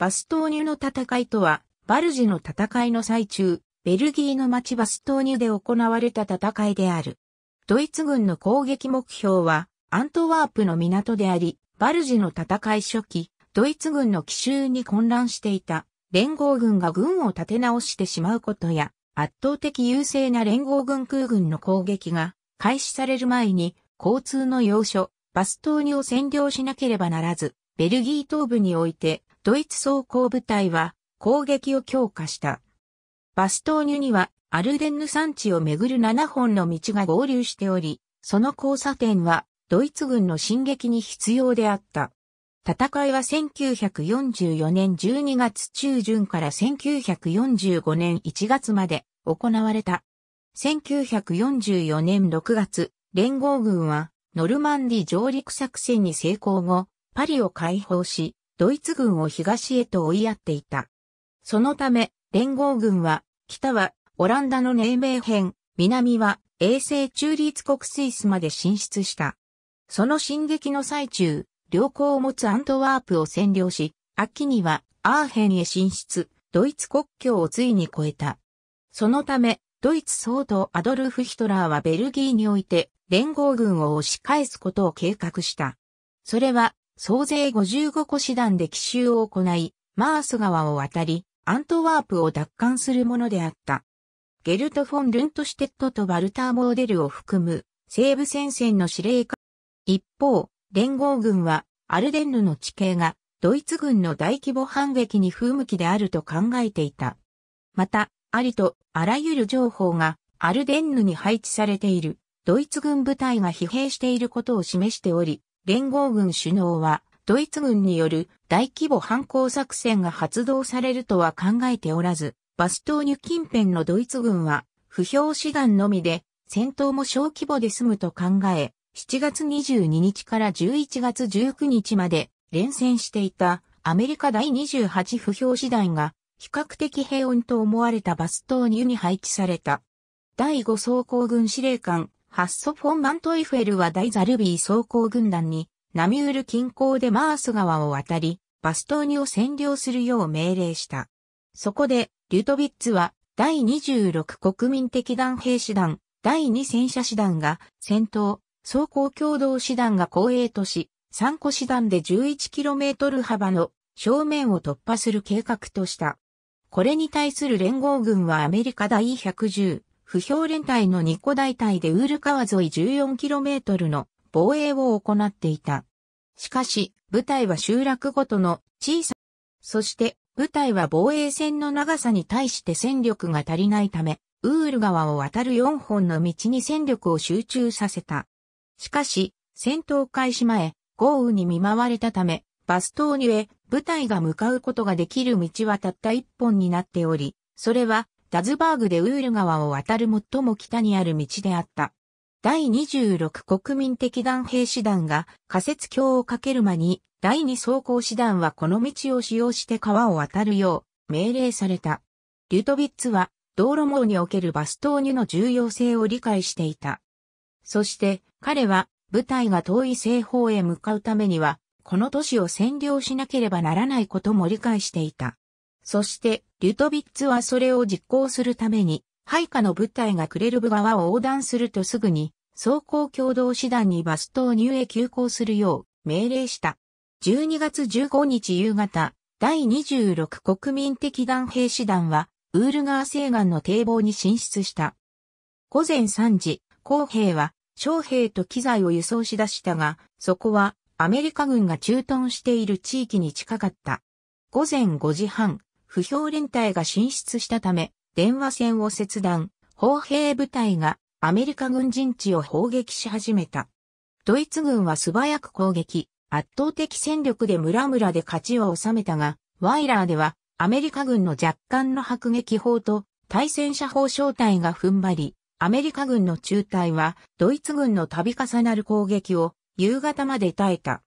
バストーニュの戦いとは、バルジの戦いの最中、ベルギーの町バストーニュで行われた戦いである。ドイツ軍の攻撃目標は、アントワープの港であり、バルジの戦い初期、ドイツ軍の奇襲に混乱していた、連合軍が軍を立て直してしまうことや、圧倒的優勢な連合軍空軍の攻撃が開始される前に、交通の要所、バストーニュを占領しなければならず、ベルギー東部においてドイツ装甲部隊は攻撃を強化した。バストーニュにはアルデンヌ山地をめぐる7本の道が合流しており、その交差点はドイツ軍の進撃に必要であった。戦いは1944年12月中旬から1945年1月まで行われた。1944年6月、連合軍はノルマンディ上陸作戦に成功後、パリを解放し、ドイツ軍を東へと追いやっていた。そのため、連合軍は、北はオランダの黎明編、南は永世中立国スイスまで進出した。その進撃の最中、良好を持つアントワープを占領し、秋にはアーヘンへ進出、ドイツ国境をついに越えた。そのため、ドイツ総統アドルフ・ヒトラーはベルギーにおいて連合軍を押し返すことを計画した。それは総勢55個師団で奇襲を行い、マース川を渡り、アントワープを奪還するものであった。ゲルト・フォン・ルントシテットとバルター・モーデルを含む西部戦線の司令官。一方、連合軍はアルデンヌの地形がドイツ軍の大規模反撃に不向きであると考えていた。また、ありとあらゆる情報がアルデンヌに配置されているドイツ軍部隊が疲弊していることを示しており、連合軍首脳は、ドイツ軍による大規模反抗作戦が発動されるとは考えておらず、バストーニュ近辺のドイツ軍は、不評手段のみで、戦闘も小規模で済むと考え、7月22日から11月19日まで連戦していたアメリカ第28不評師団が比較的平穏と思われたバストーニュに配置された。第5装甲軍司令官ハッソ・フォン・マントイフェルは大ザルビー装甲軍団に、ナミュール近郊でマース川を渡り、バストーニを占領するよう命令した。そこで、リュトビッツは、第26国民的団兵士団、第2戦車師団が、戦闘、装甲共同師団が後衛とし、3個師団で 11km 幅の正面を突破する計画とした。これに対する連合軍はアメリカ第110不評連隊のニ個大隊でウール川沿い 14km の防衛を行っていた。しかし、部隊は集落ごとの小さ、そして部隊は防衛線の長さに対して戦力が足りないため、ウール川を渡る4本の道に戦力を集中させた。しかし、戦闘開始前、豪雨に見舞われたため、バストーニュへ部隊が向かうことができる道はたった1本になっており、それはダズバーグでウール川を渡る最も北にある道であった。第26国民的弾兵師団が仮設橋を架ける間に、第2装甲師団はこの道を使用して川を渡るよう命令された。リュトビッツは道路網におけるバス投入の重要性を理解していた。そして彼は部隊が遠い西方へ向かうためには、この都市を占領しなければならないことも理解していた。そしてリュトビッツはそれを実行するために、配下の部隊がクレルブ川を横断するとすぐに、走行共同師団にバス投入へ急行するよう命令した。12月15日夕方、第26国民的団兵師団は、ウール川西岸の堤防に進出した。午前3時、公兵は、将兵と機材を輸送し出したが、そこはアメリカ軍が駐屯している地域に近かった。午前5時半、不評連隊が進出したため、電話線を切断、砲兵部隊がアメリカ軍陣地を砲撃し始めた。ドイツ軍は素早く攻撃、圧倒的戦力で村々で勝ちを収めたが、ワイラーではアメリカ軍の若干の迫撃砲と対戦車砲小隊が踏ん張り、アメリカ軍の中隊はドイツ軍の度重なる攻撃を夕方まで耐えた。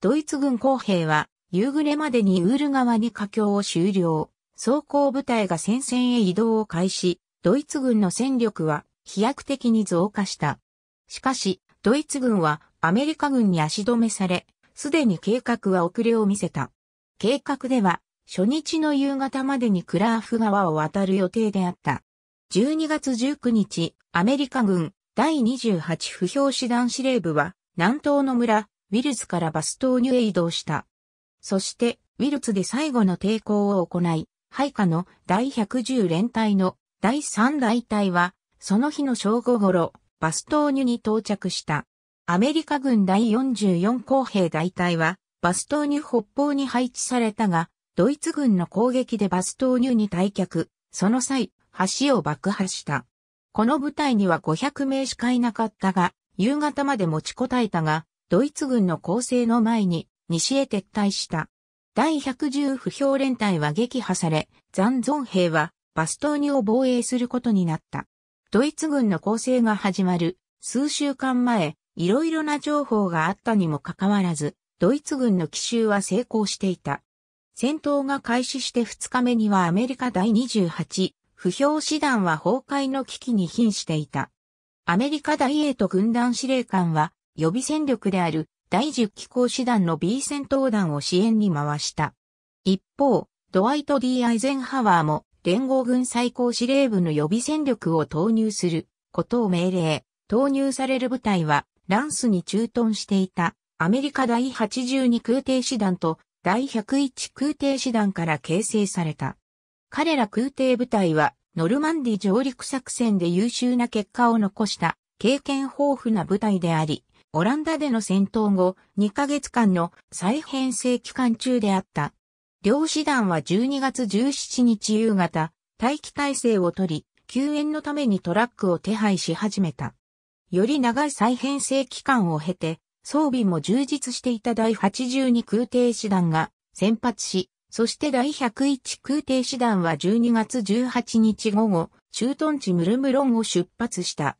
ドイツ軍工兵は夕暮れまでにウール川に架橋を終了。装甲部隊が戦線へ移動を開始、ドイツ軍の戦力は飛躍的に増加した。しかし、ドイツ軍はアメリカ軍に足止めされ、すでに計画は遅れを見せた。計画では、初日の夕方までにクラーフ川を渡る予定であった。12月19日、アメリカ軍第28不評師団司令部は、南東の村、ウィルズからバス島にへ移動した。そして、ウィルツで最後の抵抗を行い、配下の第110連隊の第3大隊は、その日の正午頃、バストーニュに到着した。アメリカ軍第44工兵大隊は、バストーニュ北方に配置されたが、ドイツ軍の攻撃でバストーニュに退却、その際、橋を爆破した。この部隊には500名しかいなかったが、夕方まで持ちこたえたが、ドイツ軍の攻勢の前に、西へ撤退した。第110不評連隊は撃破され、残存兵はバストーニを防衛することになった。ドイツ軍の攻勢が始まる数週間前、いろいろな情報があったにもかかわらず、ドイツ軍の奇襲は成功していた。戦闘が開始して2日目にはアメリカ第28不評師団は崩壊の危機に瀕していた。アメリカ第8軍団司令官は予備戦力である第10機構師団の B 戦闘団を支援に回した。一方、ドワイト・ D・ アイゼンハワーも連合軍最高司令部の予備戦力を投入することを命令。投入される部隊はランスに駐屯していたアメリカ第82空挺師団と第101空挺師団から形成された。彼ら空挺部隊はノルマンディ上陸作戦で優秀な結果を残した経験豊富な部隊であり、オランダでの戦闘後、2ヶ月間の再編成期間中であった。両師団は12月17日夕方、待機体制をとり、救援のためにトラックを手配し始めた。より長い再編成期間を経て、装備も充実していた第82空挺師団が先発し、そして第101空挺師団は12月18日午後、駐屯地ムルムロンを出発した。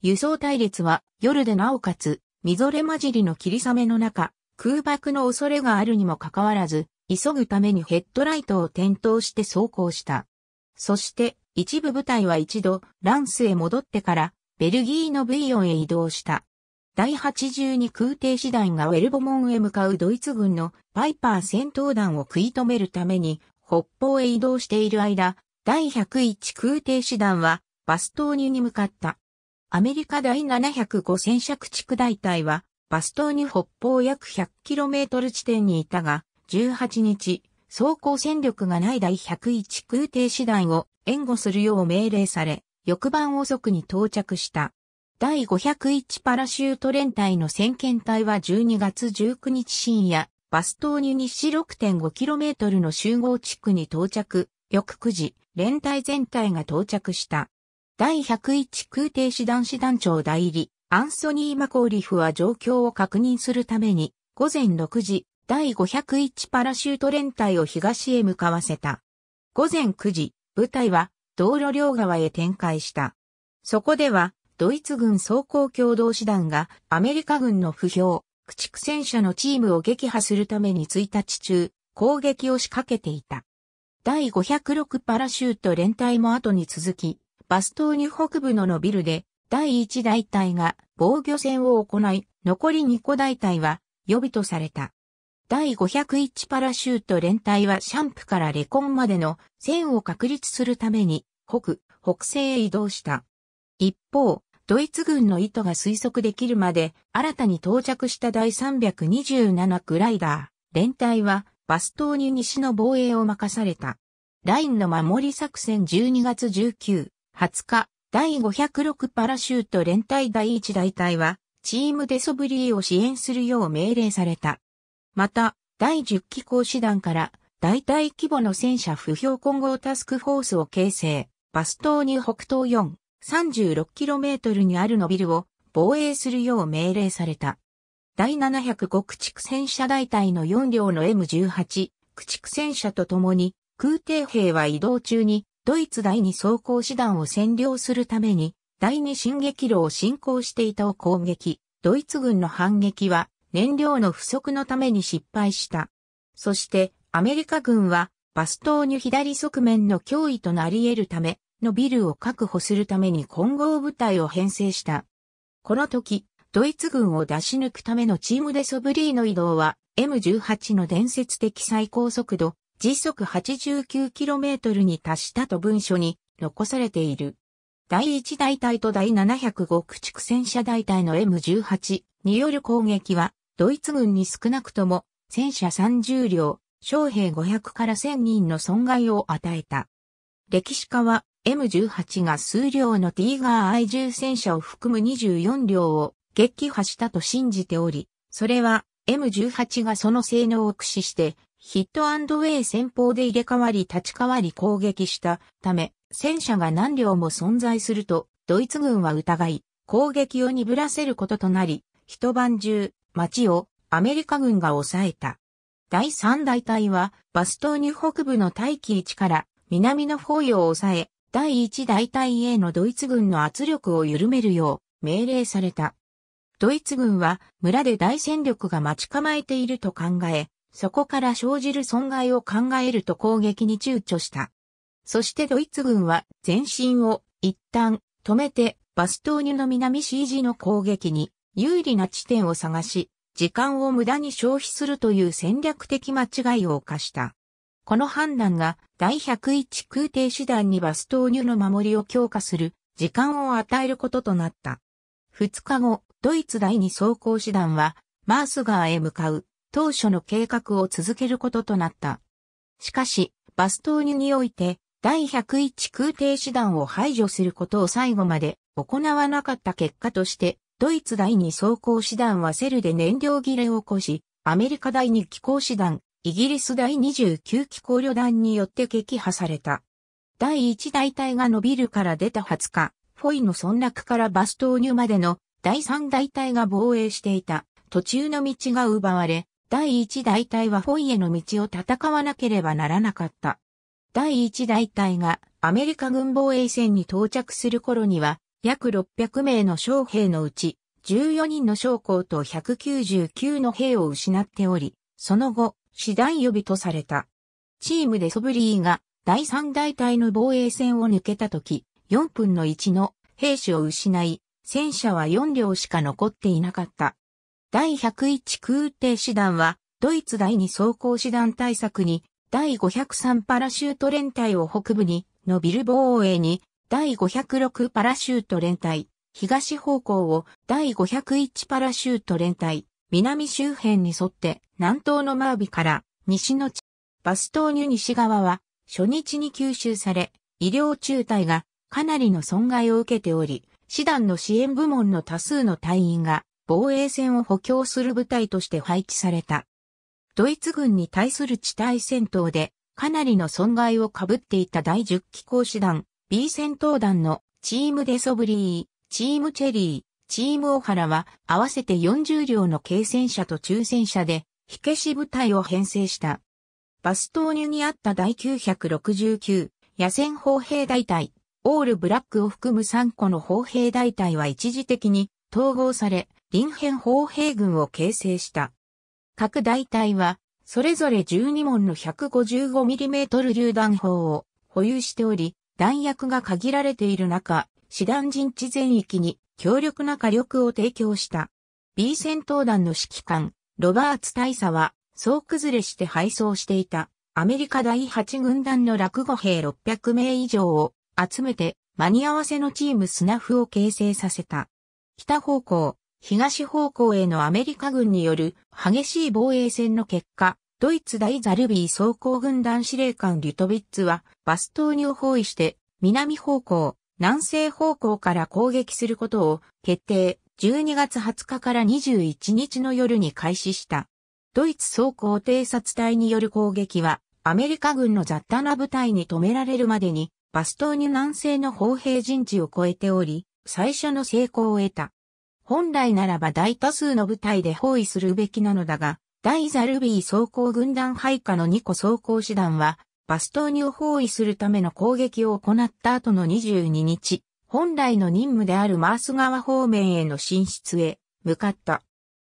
輸送隊列は夜でなおかつみぞれ混じりの霧雨の中、空爆の恐れがあるにもかかわらず、急ぐためにヘッドライトを点灯して走行した。そして、一部部隊は一度、ランスへ戻ってから、ベルギーのブイヨンへ移動した。第82空挺師団がウェルボモンへ向かうドイツ軍のパイパー戦闘団を食い止めるために北方へ移動している間、第101空挺師団はバストーニュに向かった。アメリカ第705戦車駆逐大隊は、バス島に北方約 100km 地点にいたが、18日、走行戦力がない第101空挺師団を援護するよう命令され、翌晩遅くに到着した。第501パラシュート連隊の先遣隊は12月19日深夜、バス島に西 6.5km の集合地区に到着、翌9時、連隊全体が到着した。第101空挺師団師団長代理、アンソニー・マコーリフは状況を確認するために、午前6時、第501パラシュート連隊を東へ向かわせた。午前9時、部隊は道路両側へ展開した。そこでは、ドイツ軍装甲共同師団がアメリカ軍の不評、駆逐戦車のチームを撃破するために1日中、攻撃を仕掛けていた。第506パラシュート連隊も後に続き、バス島に北部のノビルで、第1大隊が防御戦を行い、残り2個大隊は予備とされた。第501パラシュート連隊はシャンプからレコンまでの線を確立するために北、北西へ移動した。一方、ドイツ軍の意図が推測できるまで新たに到着した第327グライダー連隊はバス島に西の防衛を任された。ラインの守り作戦12月19、20日、第506パラシュート連隊第1大隊は、チームデソブリーを支援するよう命令された。また、第10機構師団から、大隊規模の戦車不評混合タスクフォースを形成、バス島に北東4、36km にあるノビルを防衛するよう命令された。第705駆逐戦車大隊の4両の M18、駆逐戦車と共に、空挺兵は移動中にドイツ第二装甲師団を占領するために、第二進撃路を進行していたを攻撃、ドイツ軍の反撃は燃料の不足のために失敗した。そしてアメリカ軍はバストーニュ左側面の脅威となり得るためのビルを確保するために混合部隊を編成した。この時、ドイツ軍を出し抜くためのチームデソブリーの移動は M18 の伝説的最高速度時速 89km に達したと文書に残されている。第1大隊と第705駆逐戦車大隊の M18 による攻撃は、ドイツ軍に少なくとも戦車30両、将兵500から1000人の損害を与えた。歴史家は M18 が数量のティーガー I10 戦車を含む24両を撃破したと信じており、それは M18 がその性能を駆使してヒットウェイ戦法で入れ替わり立ち替わり攻撃したため、戦車が何両も存在すると、ドイツ軍は疑い、攻撃を鈍らせることとなり、一晩中、街をアメリカ軍が抑えた。第三大隊は、バストーニュ北部の大気置から南の方位を抑え、第一大隊へのドイツ軍の圧力を緩めるよう命令された。ドイツ軍は村で大戦力が待ち構えていると考え、そこから生じる損害を考えると攻撃に躊躇した。そしてドイツ軍は前進を一旦止めてバストーニュの南 C g の攻撃に有利な地点を探し、時間を無駄に消費するという戦略的間違いを犯した。この判断が第101空挺師団にバストーニュの守りを強化する時間を与えることとなった。2日後、ドイツ第2装甲師団はマース川へ向かう当初の計画を続けることとなった。しかし、バストーニュにおいて、第101空挺師団を排除することを最後まで行わなかった結果として、ドイツ第2装甲師団はセルで燃料切れを起こし、アメリカ第2機構師団、イギリス第29機構旅団によって撃破された。第1大隊が伸びるから出た20日、フォイの村落からバストーニュまでの第3大隊が防衛していた途中の道が奪われ、第一大隊はフォイエの道を戦わなければならなかった。第一大隊がアメリカ軍防衛線に到着する頃には、約600名の将兵のうち、14人の将校と199の兵を失っており、その後、次第予備とされた。チームでソブリーが第3大隊の防衛線を抜けた時、4分の1の兵士を失い、戦車は4両しか残っていなかった。第101空挺師団は、ドイツ第2装甲師団対策に、第503パラシュート連隊を北部に、のビル防衛に、第506パラシュート連隊、東方向を第501パラシュート連隊、南周辺に沿って南東のマービから西の地、バストーニュ西側は初日に吸収され、医療中隊がかなりの損害を受けており、師団の支援部門の多数の隊員が防衛線を補強する部隊として配置された。ドイツ軍に対する地対戦闘でかなりの損害を被っていた第10機甲師団 B 戦闘団のチームデソブリー、チームチェリー、チームオハラは合わせて40両の軽戦車と中戦車で火消し部隊を編成した。バストーニュにあった第969野戦砲兵大隊、オールブラックを含む3個の砲兵大隊は一時的に統合され、臨辺砲兵軍を形成した。各大隊は、それぞれ12門の 155mm 榴弾砲を保有しており、弾薬が限られている中、師団陣地全域に強力な火力を提供した。B 戦闘団の指揮官、ロバーツ大佐は、総崩れして敗走していた、アメリカ第8軍団の落語兵600名以上を集めて、間に合わせのチームスナフを形成させた。北方向、東方向へのアメリカ軍による激しい防衛戦の結果、ドイツ大ザルビー装甲軍団司令官リュトビッツはバストーニを包囲して南方向、南西方向から攻撃することを決定12月20日から21日の夜に開始した。ドイツ装甲偵察隊による攻撃はアメリカ軍の雑多な部隊に止められるまでにバストーニ南西の砲兵陣地を越えており、最初の成功を得た。本来ならば大多数の部隊で包囲するべきなのだが、大ザルビー装甲軍団配下の2個装甲師団は、バストーニを包囲するための攻撃を行った後の22日、本来の任務であるマース川方面への進出へ向かった。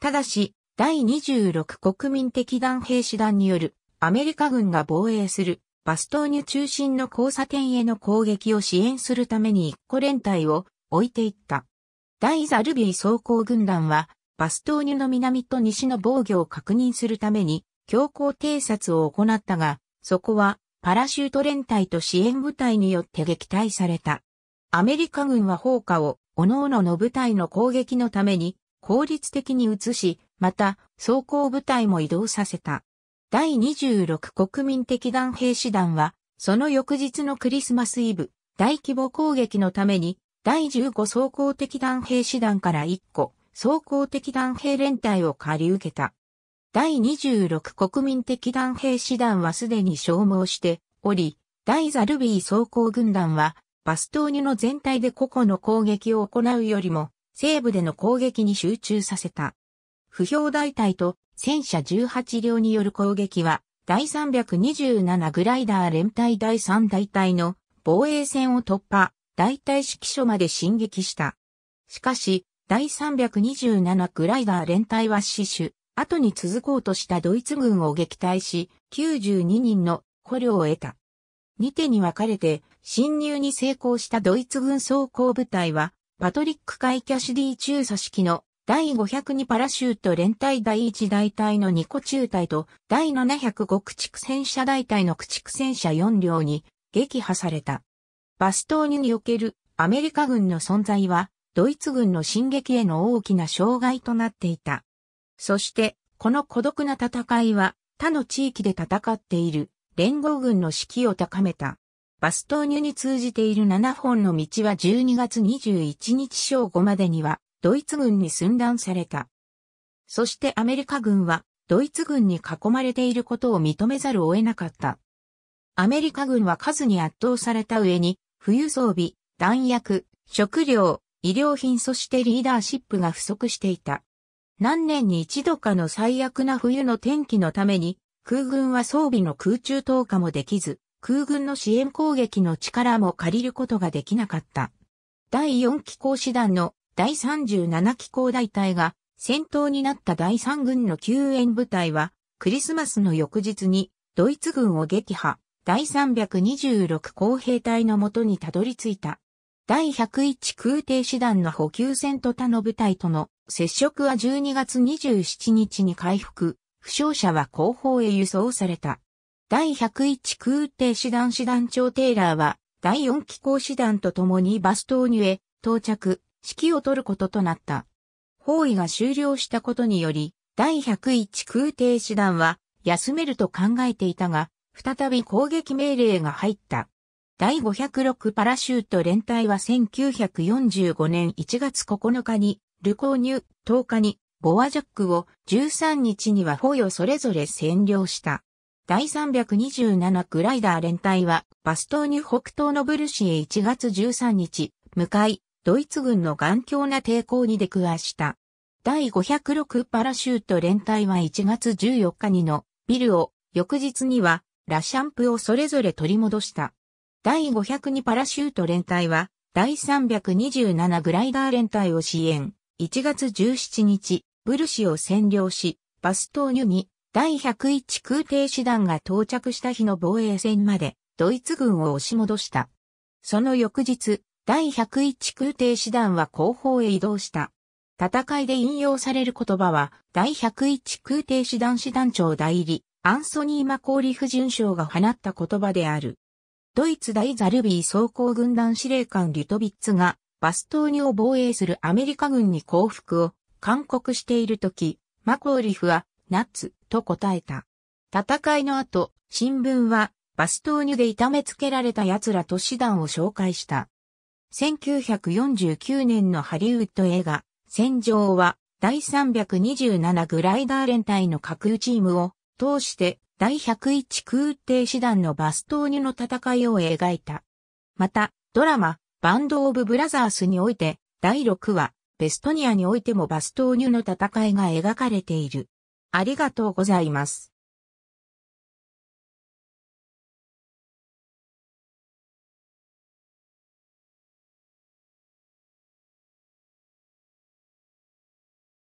ただし、第26国民的団兵師団によるアメリカ軍が防衛するバストーニュ中心の交差点への攻撃を支援するために1個連隊を置いていった。第ザルビー装甲軍団は、バストーニュの南と西の防御を確認するために、強行偵察を行ったが、そこは、パラシュート連隊と支援部隊によって撃退された。アメリカ軍は砲火を、各々の部隊の攻撃のために、効率的に移し、また、装甲部隊も移動させた。第26国民的団兵士団は、その翌日のクリスマスイブ、大規模攻撃のために、第15装甲的弾兵師団から1個、装甲的弾兵連隊を借り受けた。第26国民的弾兵師団はすでに消耗しており、第ザルビー装甲軍団は、バストーニュの全体で個々の攻撃を行うよりも、西部での攻撃に集中させた。不評大隊と戦車18両による攻撃は、第327グライダー連隊第3大隊の防衛線を突破、大隊指揮所まで進撃した。しかし、第327グライダー連隊は死守、後に続こうとしたドイツ軍を撃退し、92人の捕虜を得た。二手に分かれて侵入に成功したドイツ軍装甲部隊は、パトリック・カイ・キャシディ中佐式の第502パラシュート連隊第1大隊の2個中隊と第705駆逐戦車大隊の駆逐戦車4両に撃破された。バストーニにおけるアメリカ軍の存在は、ドイツ軍の進撃への大きな障害となっていた。そして、この孤独な戦いは、他の地域で戦っている連合軍の士気を高めた。バストーニュに通じている7本の道は12月21日正午までにはドイツ軍に寸断された。そしてアメリカ軍はドイツ軍に囲まれていることを認めざるを得なかった。アメリカ軍は数に圧倒された上に冬装備、弾薬、食料、医療品そしてリーダーシップが不足していた。何年に一度かの最悪な冬の天気のために、空軍は装備の空中投下もできず、空軍の支援攻撃の力も借りることができなかった。第4機構師団の第37機構大隊が戦闘になった第3軍の救援部隊はクリスマスの翌日にドイツ軍を撃破。第326工兵隊のもとにたどり着いた。第101空挺師団の補給船と他の部隊との接触は12月27日に回復、負傷者は後方へ輸送された。第101空挺師団師団長テイラーは、第4機構師団と共にバス投入へ到着、指揮を取ることとなった。包囲が終了したことにより、第101空挺師団は休めると考えていたが、再び攻撃命令が入った。第506パラシュート連隊は1945年1月9日に、ルコーニュ、10日に、ボアジャックを、13日にはホヨそれぞれ占領した。第327グライダー連隊は、バストーニュ北東のブルシへ1月13日、向かい、ドイツ軍の頑強な抵抗に出くわした。第506パラシュート連隊は1月14日にの、ビルを、翌日には、ラシャンプをそれぞれ取り戻した。第502パラシュート連隊は、第327グライダー連隊を支援。1月17日、ブルシを占領し、バストーニュに第101空挺師団が到着した日の防衛戦まで、ドイツ軍を押し戻した。その翌日、第101空挺師団は後方へ移動した。戦いで引用される言葉は、第101空挺師団師団長代理、アンソニー・マコーリフ准将が放った言葉である。ドイツ大ザルビー装甲軍団司令官リュトビッツがバストーニを防衛するアメリカ軍に降伏を勧告しているとき、マコーリフはナッツと答えた。戦いの後、新聞はバストーニュで痛めつけられた奴らと師団を紹介した。1949年のハリウッド映画、戦場は第327グライダー連隊の架空チームを通して第101空挺師団のバストーニュの戦いを描いた。また、ドラマ、バンド・オブ・ブラザースにおいて、第6話、ベストニアにおいてもバストーニュの戦いが描かれている。ありがとうございます。